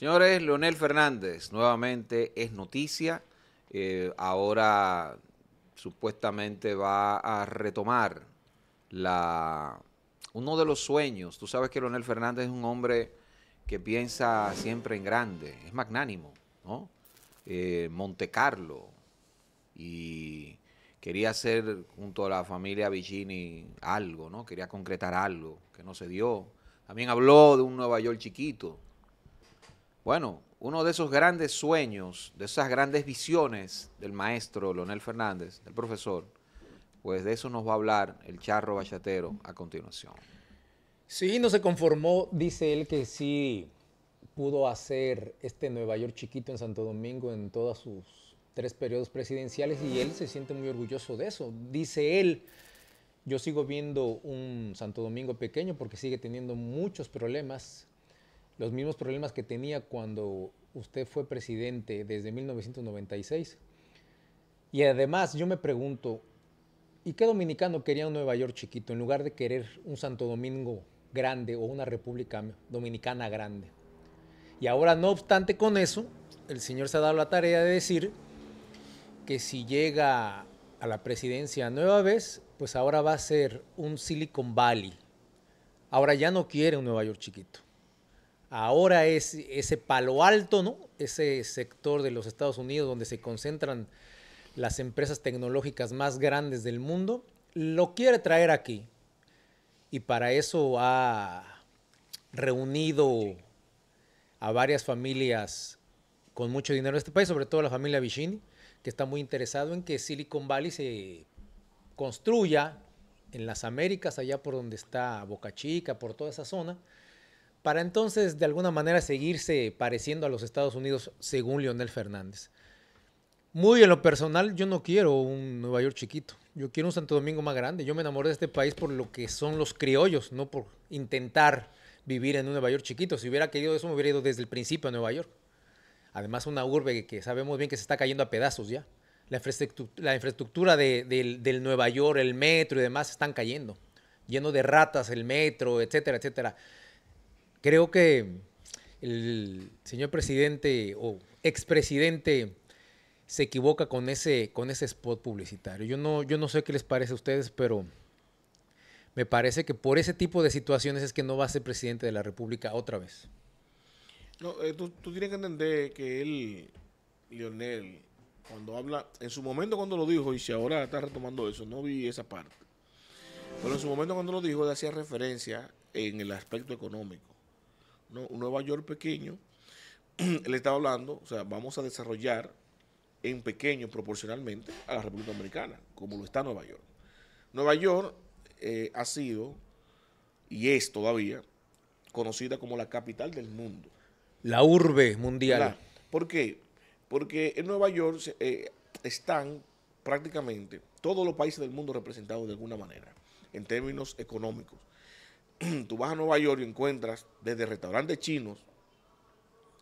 Señores, Leonel Fernández nuevamente es noticia. Eh, ahora supuestamente va a retomar la, uno de los sueños. Tú sabes que Leonel Fernández es un hombre que piensa siempre en grande, es magnánimo, ¿no? Eh, y quería hacer junto a la familia Vigini algo, ¿no? Quería concretar algo que no se dio. También habló de un Nueva York chiquito bueno, uno de esos grandes sueños, de esas grandes visiones del maestro Leonel Fernández, del profesor, pues de eso nos va a hablar el charro bachatero a continuación. Sí, no se conformó, dice él que sí pudo hacer este Nueva York chiquito en Santo Domingo en todos sus tres periodos presidenciales y él se siente muy orgulloso de eso. Dice él, yo sigo viendo un Santo Domingo pequeño porque sigue teniendo muchos problemas los mismos problemas que tenía cuando usted fue presidente desde 1996. Y además yo me pregunto, ¿y qué dominicano quería un Nueva York chiquito en lugar de querer un Santo Domingo grande o una República Dominicana grande? Y ahora, no obstante con eso, el señor se ha dado la tarea de decir que si llega a la presidencia nueva vez, pues ahora va a ser un Silicon Valley. Ahora ya no quiere un Nueva York chiquito ahora es ese palo alto, Ese sector de los Estados Unidos donde se concentran las empresas tecnológicas más grandes del mundo, lo quiere traer aquí. Y para eso ha reunido a varias familias con mucho dinero en este país, sobre todo la familia Vichini, que está muy interesado en que Silicon Valley se construya en las Américas, allá por donde está Boca Chica, por toda esa zona, para entonces de alguna manera seguirse pareciendo a los Estados Unidos según Lionel Fernández. Muy en lo personal, yo no quiero un Nueva York chiquito. Yo quiero un Santo Domingo más grande. Yo me enamoré de este país por lo que son los criollos, no por intentar vivir en un Nueva York chiquito. Si hubiera querido eso, me hubiera ido desde el principio a Nueva York. Además, una urbe que sabemos bien que se está cayendo a pedazos ya. La infraestructura, de, del Nueva York, el metro y demás, están cayendo. Lleno de ratas, el metro, etcétera, etcétera. Creo que el señor presidente o expresidente se equivoca con ese, con ese spot publicitario. Yo no, yo no sé qué les parece a ustedes, pero me parece que por ese tipo de situaciones es que no va a ser presidente de la República otra vez. No, eh, tú, tienes que entender que él, Lionel, cuando habla, en su momento cuando lo dijo, y si ahora está retomando eso, no vi esa parte. Pero en su momento cuando lo dijo, le hacía referencia en el aspecto económico. Un Nueva York pequeño, le estaba hablando, o sea, vamos a desarrollar en pequeño proporcionalmente a la República Americana, como lo está Nueva York. Nueva York eh, ha sido, y es todavía, conocida como la capital del mundo. La urbe mundial. ¿Por qué? Porque en Nueva York eh, están prácticamente todos los países del mundo representados de alguna manera, en términos económicos. tú vas a Nueva York y encuentras desde restaurantes chinos.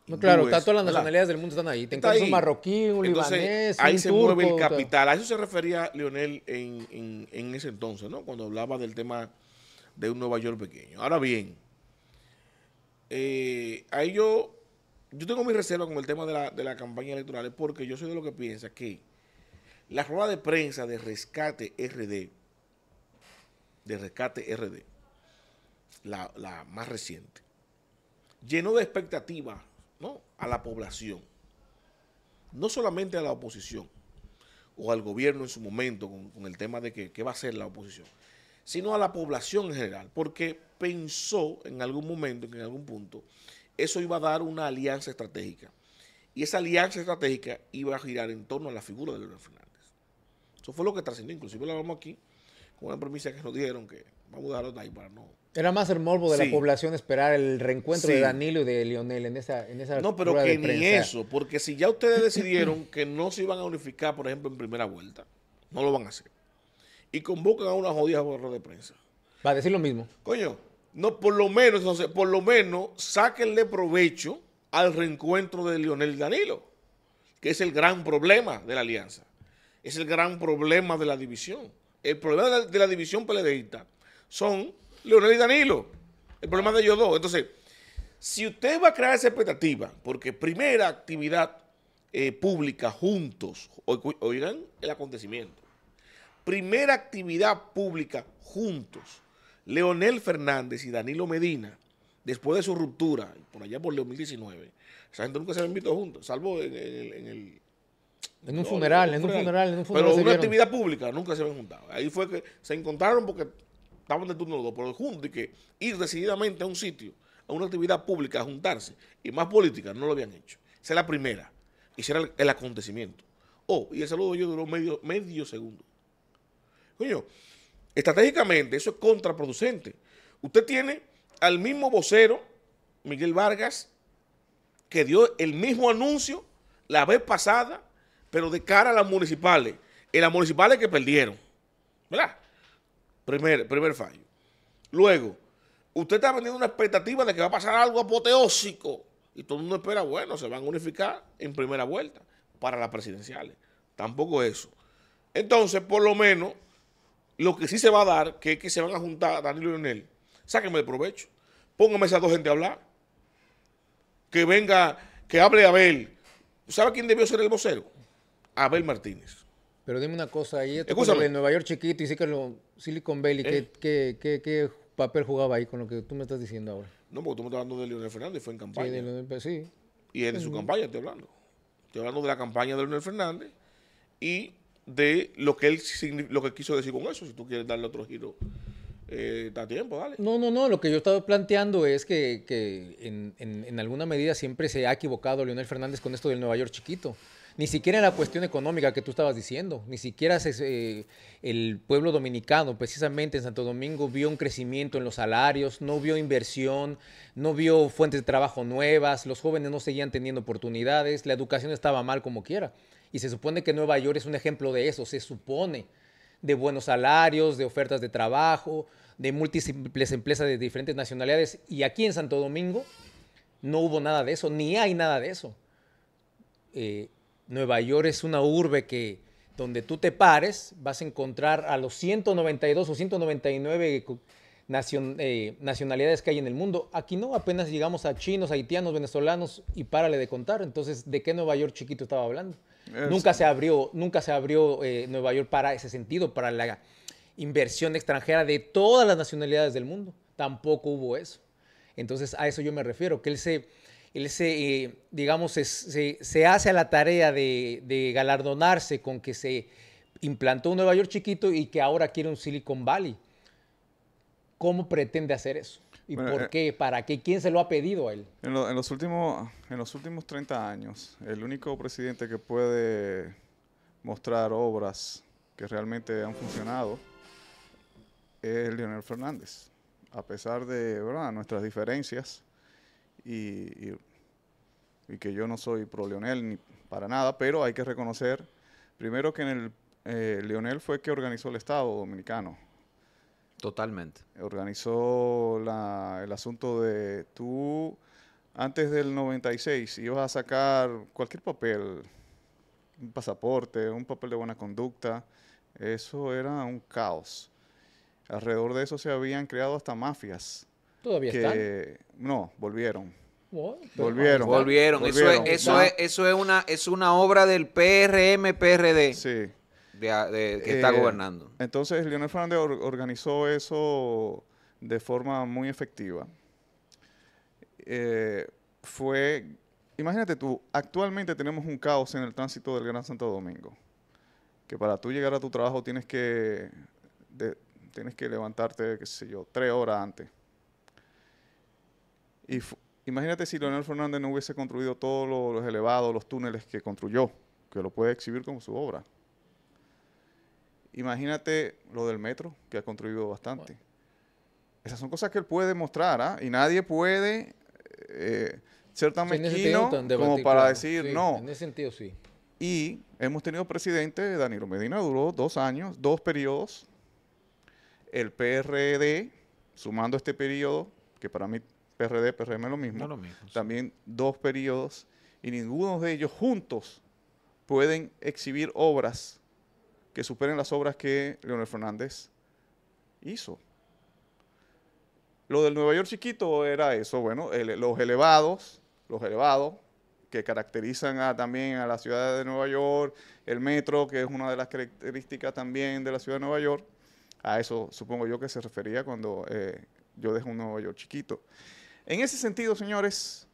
No, claro, todas las nacionalidades del mundo están ahí. Te marroquí, un libanés, Ahí se mueve el capital. A eso se refería Lionel en, ese entonces, ¿no? Cuando hablaba del tema de un Nueva York pequeño. Ahora bien, eh, ahí yo, tengo mi reserva con el tema de la, de la campaña electoral porque yo soy de lo que piensa que la rueda de prensa de Rescate RD, de Rescate RD, la, más reciente, llenó de expectativas ¿no? a la población, no solamente a la oposición o al gobierno en su momento con, el tema de que, qué va a hacer la oposición, sino a la población en general, porque pensó en algún momento, en algún punto, eso iba a dar una alianza estratégica. Y esa alianza estratégica iba a girar en torno a la figura de Leonel Fernández. Eso fue lo que trascendió, inclusive lo hablamos aquí, con una premisa que nos dieron que vamos a dejarlo ahí para no era más el morbo de la población esperar el reencuentro de Danilo y de Lionel en esa en No, pero que ni eso, porque si ya ustedes decidieron que no se iban a unificar, por ejemplo, en primera vuelta, no lo van a hacer. Y convocan a una jodida borra de prensa. Va a decir lo mismo. Coño, no, por lo menos, entonces, por lo menos, sáquenle provecho al reencuentro de Lionel y Danilo, que es el gran problema de la alianza. Es el gran problema de la división. El problema de la, división peledeísta son Leonel y Danilo. El problema de ellos dos. Entonces, si usted va a crear esa expectativa, porque primera actividad eh, pública juntos, oigan el acontecimiento, primera actividad pública juntos, Leonel Fernández y Danilo Medina, después de su ruptura, por allá por el 2019, esa gente nunca se había visto juntos, salvo en, el... En, un, funeral, en un funeral, en un funeral, en Pero una actividad pública nunca se habían juntado. Ahí fue que se encontraron porque Estaban de el turno dos, pero juntos y que ir decididamente a un sitio, a una actividad pública, a juntarse, y más política, no lo habían hecho. Esa es la primera. Y ese era el, acontecimiento. Oh, y el saludo de ellos duró medio, medio segundo. Coño, estratégicamente eso es contraproducente. Usted tiene al mismo vocero, Miguel Vargas, que dio el mismo anuncio la vez pasada, pero de cara a las municipales. En las municipales que perdieron. ¿Verdad? Primer, fallo. Luego, usted está teniendo una expectativa de que va a pasar algo apoteósico. Y todo el mundo espera, bueno, se van a unificar en primera vuelta para las presidenciales. Tampoco eso. Entonces, por lo menos, lo que sí se va a dar, que es que se van a juntar Danilo y Leonel, sáquenme de provecho. Pónganme esas dos gente a hablar. Que venga, que hable Abel. ¿Sabe quién debió ser el vocero? Abel Martínez. Pero dime una cosa, ahí en Nueva York chiquito y sí que lo, Silicon Valley, eh. ¿qué, papel jugaba ahí con lo que tú me estás diciendo ahora? No, porque tú me estás hablando de Leonel Fernández, fue en campaña. Sí, de Leonel, sí. Y es de su campaña estoy hablando. Estoy hablando de la campaña de Leonel Fernández y de lo que él lo que quiso decir con eso. Si tú quieres darle otro giro, eh, da tiempo, dale. No, no, no. Lo que yo estaba planteando es que, en, en, alguna medida siempre se ha equivocado Leonel Fernández con esto del Nueva York chiquito ni siquiera la cuestión económica que tú estabas diciendo, ni siquiera el pueblo dominicano, precisamente en Santo Domingo, vio un crecimiento en los salarios, no vio inversión, no vio fuentes de trabajo nuevas, los jóvenes no seguían teniendo oportunidades, la educación estaba mal como quiera. Y se supone que Nueva York es un ejemplo de eso, se supone, de buenos salarios, de ofertas de trabajo, de múltiples empresas de diferentes nacionalidades. Y aquí en Santo Domingo no hubo nada de eso, ni hay nada de eso. Eh, Nueva York es una urbe que donde tú te pares vas a encontrar a los 192 o 199 eh, nacionalidades que hay en el mundo. Aquí no, apenas llegamos a chinos, haitianos, venezolanos y párale de contar. Entonces, ¿de qué Nueva York chiquito estaba hablando? Nunca se abrió, nunca se abrió eh, Nueva York para ese sentido, para la inversión extranjera de todas las nacionalidades del mundo. Tampoco hubo eso. Entonces, a eso yo me refiero, que él se él eh, se, digamos, se, hace a la tarea de, galardonarse con que se implantó un Nueva York chiquito y que ahora quiere un Silicon Valley. ¿Cómo pretende hacer eso? ¿Y por eh, qué? ¿Para qué? ¿Quién se lo ha pedido a él? En, los últimos, en los últimos 30 años, el único presidente que puede mostrar obras que realmente han funcionado es Leonel Fernández. A pesar de nuestras diferencias, y, que yo no soy pro Leonel ni para nada, pero hay que reconocer primero que en el eh, Leonel fue que organizó el Estado dominicano. Totalmente. Organizó el asunto de tú antes del 96 ibas a sacar cualquier papel, un pasaporte, un papel de buena conducta, eso era un caos. Alrededor de eso se habían creado hasta mafias ¿Todavía que, No, volvieron. volvieron, volvieron. Eso, es, eso, una es una obra del PRM PRD que eh, está gobernando. Entonces Leonel Fernández organizó eso de forma muy efectiva. Eh, fue, imagínate tú, actualmente tenemos un caos en el tránsito del Gran Santo Domingo, que para tú llegar a tu trabajo tienes que tienes que levantarte, qué sé yo, tres horas antes y imagínate si Leonel Fernández no hubiese construido todos los elevados, los túneles que construyó, que lo puede exhibir como su obra. Imagínate lo del metro, que ha construido bastante. Esas son cosas que él puede mostrar, ¿ah? Y nadie puede ciertamente eh, ser tan mezquino como para decir no. En ese sentido, sí. Y hemos tenido presidente, Danilo Medina duró dos años, dos periodos. El PRD, sumando este periodo, que para mí PRD, PRM es lo mismo. También dos periodos y ninguno de ellos juntos pueden exhibir obras que superen las obras que Leonel Fernández hizo. Lo del Nueva York chiquito era eso, bueno, los elevados, los elevados que caracterizan también a la ciudad de Nueva York, el metro, que es una de las características también de la ciudad de Nueva York. A eso supongo yo que se refería cuando eh, yo dejo un Nueva York chiquito. En ese sentido, señores,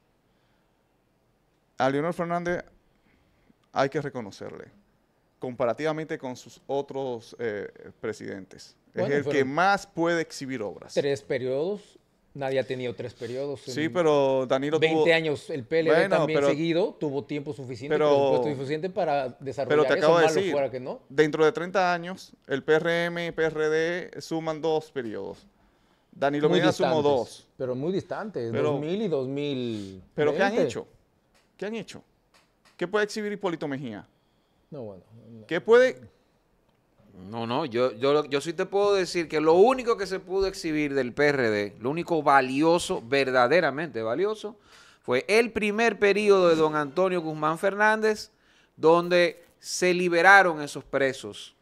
a Leonel Fernández hay que reconocerle, comparativamente con sus otros eh, presidentes. es el que más puede exhibir obras. Tres periodos Nadie ha tenido tres periodos. Sí, pero Danilo 20 años el PLD también seguido, tuvo tiempo suficiente, pero, suficiente para desarrollar pero eso, fuera que no. Dentro de 30 años, el PRM y PRD suman dos periodos. Danilo Medina sumó dos. Pero muy distantes, 2000 y 2000. ¿Pero qué han hecho? ¿Qué han hecho? ¿Qué puede exhibir Hipólito Mejía? No, bueno. ¿Qué puede...? No, no, yo, yo, yo sí te puedo decir que lo único que se pudo exhibir del PRD, lo único valioso, verdaderamente valioso, fue el primer periodo de don Antonio Guzmán Fernández, donde se liberaron esos presos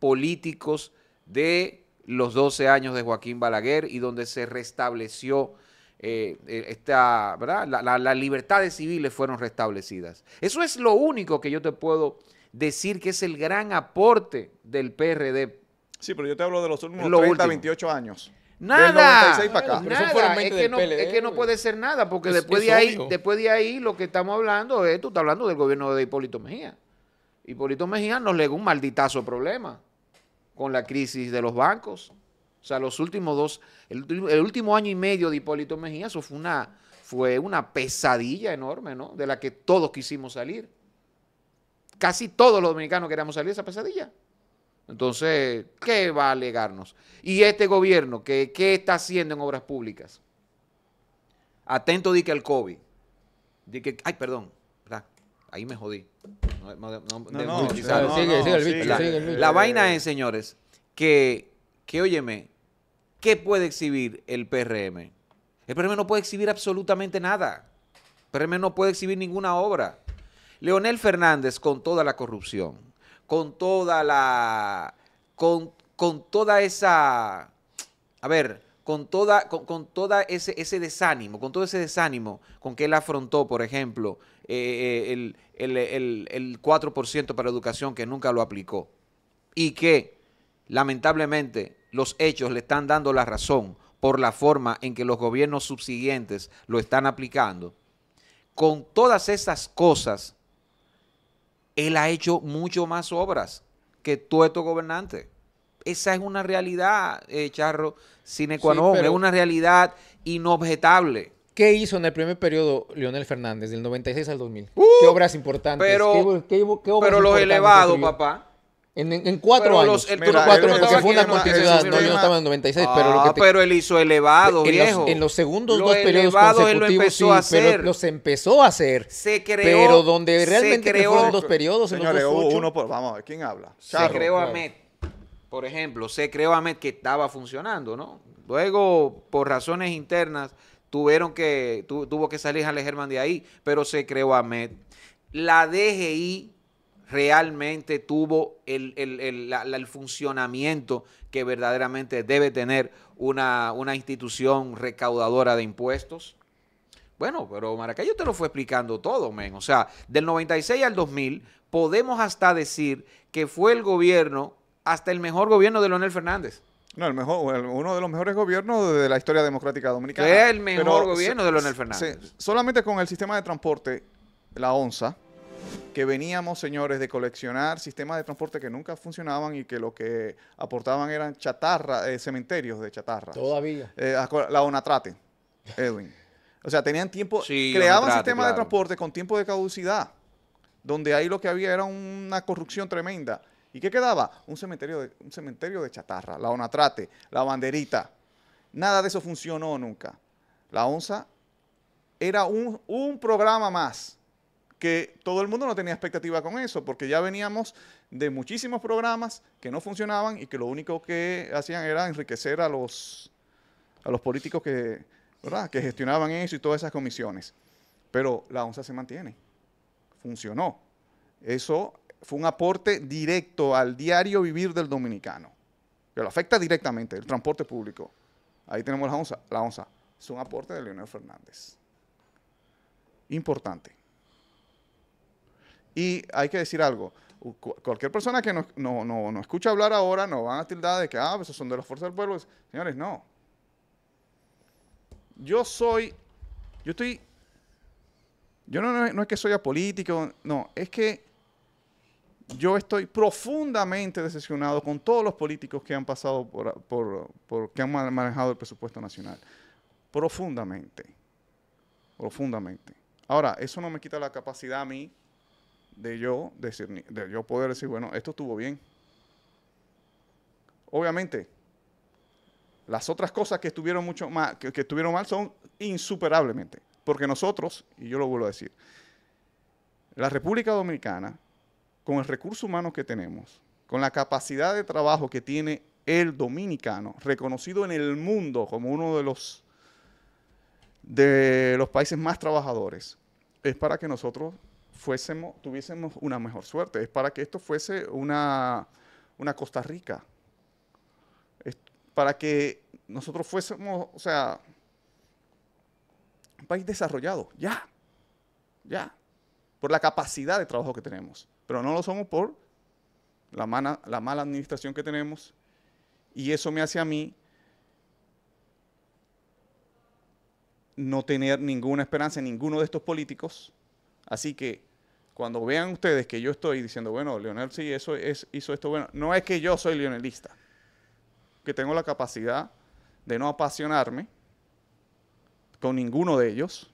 políticos de los 12 años de Joaquín Balaguer y donde se restableció eh, eh, esta, ¿verdad? las la, libertad libertades civiles fueron restablecidas. Eso es lo único que yo te puedo decir que es el gran aporte del PRD. Sí, pero yo te hablo de los últimos 30, 28 años. Nada, Es, que no, puede ser nada, porque después, de ahí, después de ahí lo que estamos hablando es, tú estás hablando del gobierno de Hipólito Mejía. Hipólito Mejía nos legó un malditazo problema con la crisis de los bancos. O sea, los últimos dos, el, último año y medio de Hipólito Mejía, eso fue una, fue una pesadilla enorme, ¿no? De la que todos quisimos salir. Casi todos los dominicanos queríamos salir de esa pesadilla. Entonces, ¿qué va a alegarnos? Y este gobierno, ¿qué, está haciendo en obras públicas? Atento, di que al COVID. Di que, ay, perdón, ahí me jodí. La vaina es, señores, que, que óyeme, ¿qué puede exhibir el PRM? El PRM no puede exhibir absolutamente nada. El PRM no puede exhibir ninguna obra. Leonel Fernández con toda la corrupción, con toda la... con, con toda esa... A ver, con, toda, con, toda ese, desánimo, con todo ese desánimo con que él afrontó, por ejemplo, eh, eh, el, 4% para educación que nunca lo aplicó y que lamentablemente los hechos le están dando la razón por la forma en que los gobiernos subsiguientes lo están aplicando, con todas esas cosas, él ha hecho mucho más obras que todo esto gobernante esa es una realidad, eh, Charro, sine qua es una realidad inobjetable. ¿Qué hizo en el primer periodo Leonel Fernández, del 96 al 2000? Uh, ¿Qué obras importantes? Pero, los elevados, papá. En, en, cuatro años. el, cuatro, años, porque No, yo no estaba en el 96, pero lo ah, que te, pero él hizo elevado, en viejo. Los, en los segundos dos periodos consecutivos, lo empezó sí, a hacer. pero los empezó a hacer. Se creó. Pero donde realmente creó, fueron dos periodos, Señores, en uno por, vamos, ¿quién habla? se creó a Met por ejemplo, se creó MED que estaba funcionando, ¿no? Luego, por razones internas, tuvieron que, tuvo que salir Alejandro Germán de ahí, pero se creó MED. La DGI realmente tuvo el, funcionamiento que verdaderamente debe tener una, una, institución recaudadora de impuestos? Bueno, pero Maracayo te lo fue explicando todo, men. O sea, del 96 al 2000 podemos hasta decir que fue el gobierno hasta el mejor gobierno de Leonel Fernández. No, el mejor, uno de los mejores gobiernos de la historia democrática dominicana. el mejor gobierno de Leonel Fernández. solamente con el sistema de transporte, la ONSA, que veníamos, señores, de coleccionar sistemas de transporte que nunca funcionaban y que lo que aportaban eran chatarra, eh, cementerios de chatarra. Todavía. Eh, la ONATRATE, Edwin. o sea, tenían tiempo, creaban sistemas de transporte con tiempo de caducidad, donde ahí lo que había era una corrupción tremenda. ¿Y qué quedaba? Un cementerio de, un cementerio de chatarra, la onatrate, la banderita. Nada de eso funcionó nunca. La onza era un, programa más que todo el mundo no tenía expectativa con eso, porque ya veníamos de muchísimos programas que no funcionaban y que lo único que hacían era enriquecer a los, a los políticos que, que gestionaban eso y todas esas comisiones. Pero la ONSA se mantiene, funcionó. Eso fue un aporte directo al diario vivir del dominicano, que lo afecta directamente, el transporte público. Ahí tenemos la onza. La onza. Es un aporte de Leonel Fernández. Importante. Y hay que decir algo. Cualquier persona que nos no, escucha hablar ahora nos van a tildar de que, ah, esos son de las fuerzas del pueblo. Señores, no. Yo soy, yo estoy, yo no, no es que soy apolítico, no, es que yo estoy profundamente decepcionado con todos los políticos que han pasado por, que han manejado el presupuesto nacional. Profundamente. Profundamente. Ahora, eso no me quita la capacidad a mí de yo decir, de yo poder decir, bueno, esto estuvo bien. Obviamente, las otras cosas que estuvieron mucho mal, que estuvieron mal son insuperablemente. Porque nosotros, y yo lo vuelvo a decir, la República Dominicana con el recurso humano que tenemos, con la capacidad de trabajo que tiene el dominicano, reconocido en el mundo como uno de los, de los países más trabajadores, es para que nosotros fuésemos, tuviésemos una mejor suerte, es para que esto fuese una, una Costa Rica, es para que nosotros fuésemos, o sea, un país desarrollado, ya, ya, por la capacidad de trabajo que tenemos, pero no lo somos por la mala, la mala administración que tenemos y eso me hace a mí no tener ninguna esperanza en ninguno de estos políticos. Así que cuando vean ustedes que yo estoy diciendo, bueno, Leonel sí eso es, hizo esto bueno, no es que yo soy leonelista, que tengo la capacidad de no apasionarme con ninguno de ellos,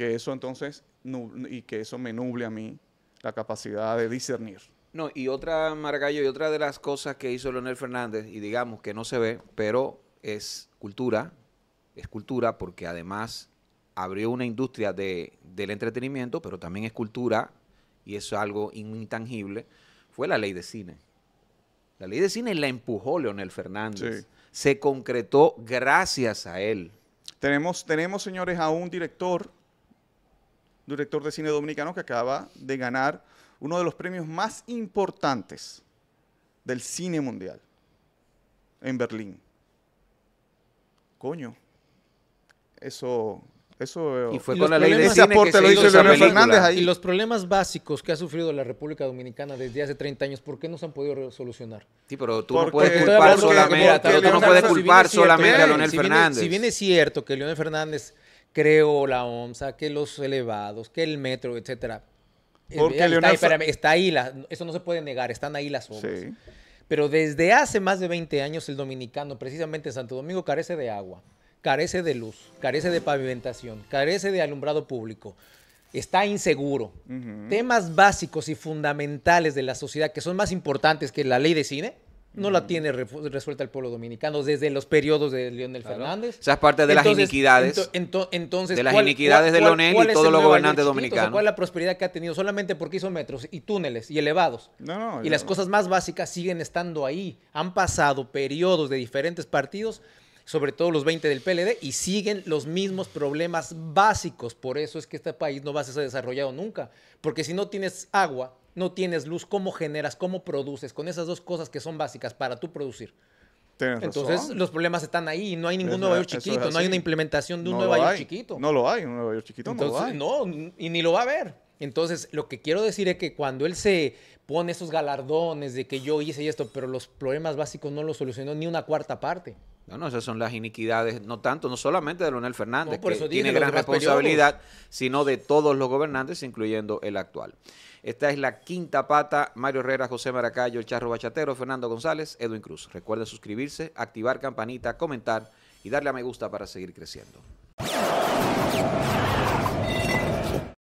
que eso entonces, y que eso me nuble a mí la capacidad de discernir. No, y otra, Margallo, y otra de las cosas que hizo Leonel Fernández, y digamos que no se ve, pero es cultura, es cultura porque además abrió una industria del entretenimiento, pero también es cultura, y eso es algo intangible, fue la ley de cine. La ley de cine la empujó Leonel Fernández. Se concretó gracias a él. Tenemos, tenemos, señores, a un director director de cine dominicano que acaba de ganar uno de los premios más importantes del cine mundial en Berlín. Coño, eso... Eso, y fue con la ley de cine aporte que lo hizo Leonel Fernández ahí. Y los problemas básicos que ha sufrido la República Dominicana desde hace 30 años, ¿por qué no se han podido solucionar? Sí, pero tú no puedes culpar solamente, tú no puedes culpar solamente a Leonel Fernández. Si bien es cierto que Leonel Fernández Creo la OMSA, que los elevados, que el metro, etcétera. Eh, Porque está, está ahí eso no se puede negar, están ahí las obras. Pero desde hace más de 20 años el dominicano, precisamente en Santo Domingo, carece de agua, carece de luz, carece de pavimentación, carece de alumbrado público, está inseguro. Temas básicos y fundamentales de la sociedad que son más importantes que la ley de cine, no la mm. tiene resuelta el pueblo dominicano desde los periodos de Leonel Fernández. O sea, es parte de las iniquidades. entonces, de las iniquidades de y todos los gobernantes dominicanos. ¿Cuál es la prosperidad que ha tenido? Solamente porque hizo metros y túneles y elevados. No, y las cosas más básicas siguen estando ahí. Han pasado periodos de diferentes partidos, sobre todo los 20 del PLD, y siguen los mismos problemas básicos. Por eso es que este país no va a ser desarrollado nunca. Porque si no tienes agua, no tienes luz, ¿cómo generas? ¿Cómo produces? Con esas dos cosas que son básicas para tú producir. Entonces los problemas están ahí y no hay ningún nuevo Nueva chiquito, no hay una implementación de un nuevo Nueva chiquito. No lo hay, un nuevo York chiquito no lo hay. No, y ni lo va a haber. Entonces lo que quiero decir es que cuando él se pone esos galardones de que yo hice esto, pero los problemas básicos no los solucionó ni una cuarta parte. Bueno, esas son las iniquidades, no tanto, no solamente de Leonel Fernández, que tiene gran responsabilidad, sino de todos los gobernantes, incluyendo el actual. Esta es la quinta pata. Mario Herrera, José Maracayo, El Charro Bachatero, Fernando González, Edwin Cruz. Recuerda suscribirse, activar campanita, comentar y darle a me gusta para seguir creciendo.